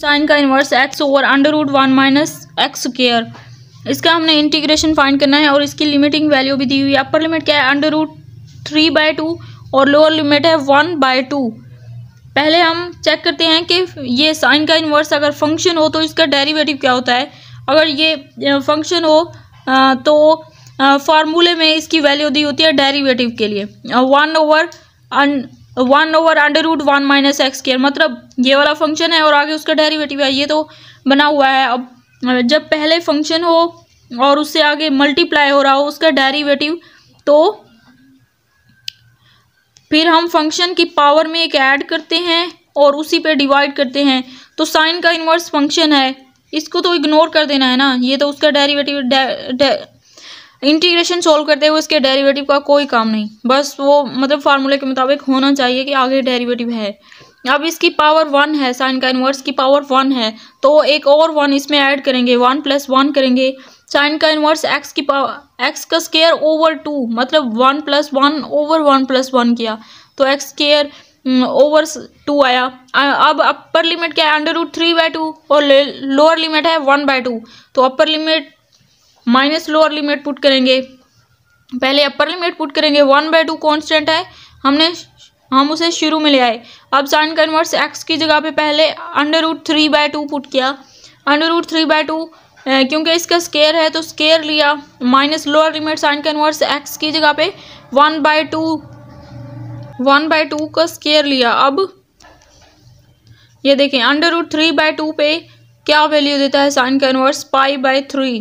sign का inverse x over under root one minus x square इसका हमने integration find करना है और इसकी लिमिटिंग वैल्यू भी दी हुई है अपर लिमिट क्या है under root three by two और लोअर लिमिट है वन बाय टू पहले हम चेक करते हैं कि ये साइन का इन्वर्स अगर फंक्शन हो तो इसका डेरिवेटिव क्या होता है अगर ये फंक्शन हो तो फार्मूले में इसकी वैल्यू दी होती है डेरीवेटिव के लिए one over one over under root one minus x square मतलब ये वाला फंक्शन है और आगे उसका डेरिवेटिव है ये तो बना हुआ है अब जब पहले फंक्शन हो और उससे आगे मल्टीप्लाई हो रहा हो उसका डेरिवेटिव तो फिर हम फंक्शन की पावर में एक ऐड करते हैं और उसी पे डिवाइड करते हैं तो साइन का इन्वर्स फंक्शन है इसको तो इग्नोर कर देना है ना ये तो उसका डेरिवेटिव डे, डे, इंटीग्रेशन सोल्व करते हुए इसके डेरिवेटिव का कोई काम नहीं बस वो मतलब फार्मूले के मुताबिक होना चाहिए कि आगे डेरिवेटिव है अब इसकी पावर वन है साइन का इन्वर्स की पावर वन है तो एक और वन इसमें ऐड करेंगे वन प्लस वन करेंगे साइन का इन्वर्स एक्स की पावर एक्स का स्केयर ओवर टू मतलब one plus one over one plus one किया तो एक्स स्केयर ओवर टू आया अब अपर लिमिट क्या है under root three by two और लोअर लिमिट है वन बाय टू तो upper limit minus lower limit put करेंगे पहले अपर लिमिट पुट करेंगे वन बाई टू कॉन्स्टेंट है हमने हम उसे शुरू में ले आए अब साइन कन्वर्स एक्स की जगह पे पहले under root three by two put किया under root three by two क्योंकि इसका स्केयर है तो स्केयर लिया minus lower limit sine inverse x की जगह पे one by two one by two का स्केयर लिया अब ये देखें under root three by two पे क्या वैल्यू देता है sine inverse pi by three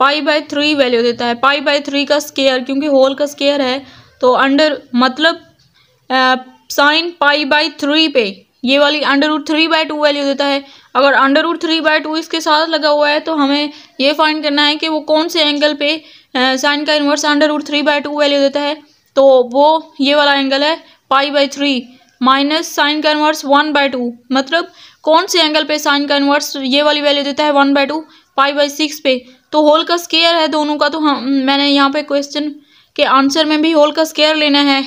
pi by three value देता है पाई बाय थ्री का स्केयर क्योंकि होल का स्केयर है तो अंडर मतलब साइन पाई बाय थ्री पे ये वाली under root three by two value देता है अगर under root three by two इसके साथ लगा हुआ है तो हमें ये फाइंड करना है कि वो कौन से एंगल पे साइन का inverse under root three by two value देता है तो वो ये वाला एंगल है pi by three minus sine का इन्वर्स वन बाय टू मतलब कौन से एंगल पे साइन का इन्वर्स ये वाली वैल्यू देता है one by two five by six पे तो होल का स्केयर है दोनों का तो हम मैंने यहाँ पे क्वेश्चन के आंसर में भी होल का स्केयर लेना है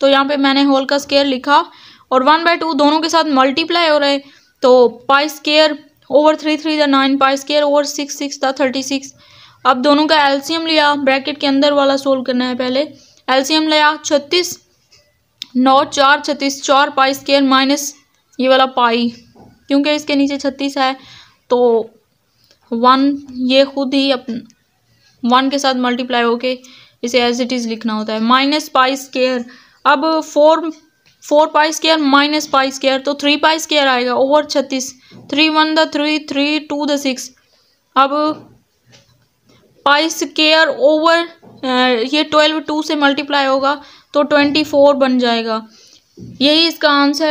तो यहाँ पे मैंने होल का स्केयर लिखा और वन बाई टू दोनों के साथ मल्टीप्लाई हो रहे तो pi square over three three the nine pi square over six six था थर्टी सिक्स अब दोनों का एलसीएम लिया ब्रैकेट के अंदर वाला सोल्व करना है पहले एलसीएम लिया छत्तीस नौ चार छत्तीस चार पाई स्केयर माइनस ये वाला पाई क्योंकि इसके नीचे छत्तीस है तो वन ये खुद ही वन के साथ मल्टीप्लाई होके इसे एज इट इज़ लिखना होता है माइनस पाई स्केयर अब four four pi square minus pi square तो थ्री पाई स्केयर आएगा ओवर छत्तीस three one the three three two the six अब पाई स्केयर ओवर ये ट्वेल्व टू से मल्टीप्लाई होगा तो ट्वेंटी फोर बन जाएगा यही इसका आंसर